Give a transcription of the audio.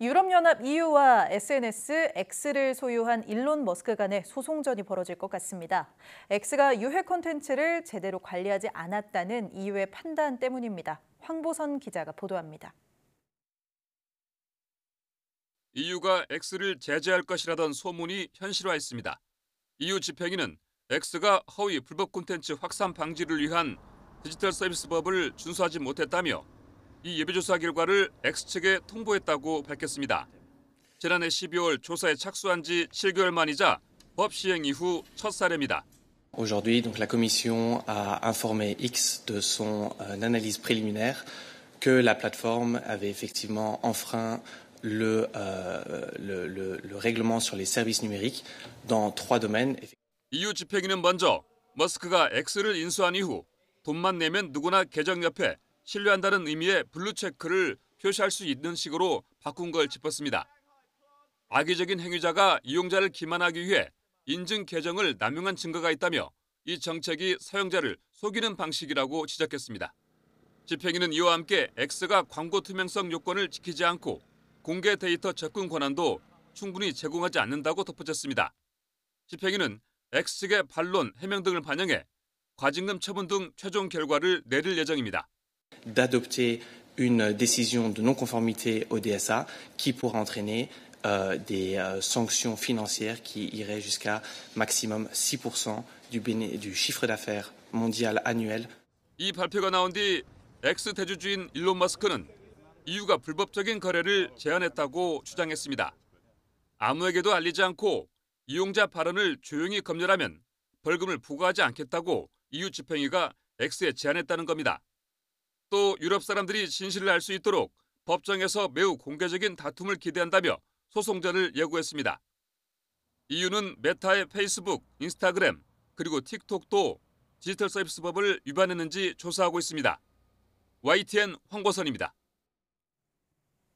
유럽연합 EU와 SNS X를 소유한 일론 머스크 간의 소송전이 벌어질 것 같습니다. X가 유해 콘텐츠를 제대로 관리하지 않았다는 EU의 판단 때문입니다. 황보선 기자가 보도합니다. EU가 X를 제재할 것이라던 소문이 현실화했습니다. EU 집행위는 X가 허위 불법 콘텐츠 확산 방지를 위한 디지털 서비스법을 준수하지 못했다며 이 예비조사 결과를 X측에 통보했다고 밝혔습니다. 지난해 12월 조사에 착수한 지 7개월 만이자 법 시행 이후 첫 사례입니다. Aujourd'hui, donc la commission a informé X de son analyse préliminaire que la plateforme avait effectivement enfreint le, euh, le, le, le règlement sur les services numériques dans trois domaines. 이유 집행위는 먼저 머스크가 X를 인수한 이후 돈만 내면 누구나 계정 옆에 신뢰한다는 의미의 블루체크를 표시할 수 있는 식으로 바꾼 걸 짚었습니다. 악의적인 행위자가 이용자를 기만하기 위해 인증 계정을 남용한 증거가 있다며 이 정책이 사용자를 속이는 방식이라고 지적했습니다. 집행위는 이와 함께 X가 광고 투명성 요건을 지키지 않고 공개 데이터 접근 권한도 충분히 제공하지 않는다고 덧붙였습니다. 집행위는 X 측의 반론, 해명 등을 반영해 과징금 처분 등 최종 결과를 내릴 예정입니다. d'adopter une décision de non-conformité au DSA qui pourra entraîner euh, des euh, sanctions financières qui iraient jusqu'à maximum 6% du, béné, du chiffre d'affaires mondial annuel. 이 발표가 나온 뒤 엑스 대주주인 일론 머스크는 EU가 불법적인 거래를 제한했다고 주장했습니다. 아무에게도 알리지 않고 이용자 발언을 조용히 검열하면 벌금을 부과하지 않겠다고 EU 집행위가 엑스에 제안했다는 겁니다. 또 유럽 사람들이 진실을 알 수 있도록 법정에서 매우 공개적인 다툼을 기대한다며 소송전을 예고했습니다. 이유는 메타의 페이스북, 인스타그램, 그리고 틱톡도 디지털 서비스법을 위반했는지 조사하고 있습니다. YTN 황보선입니다.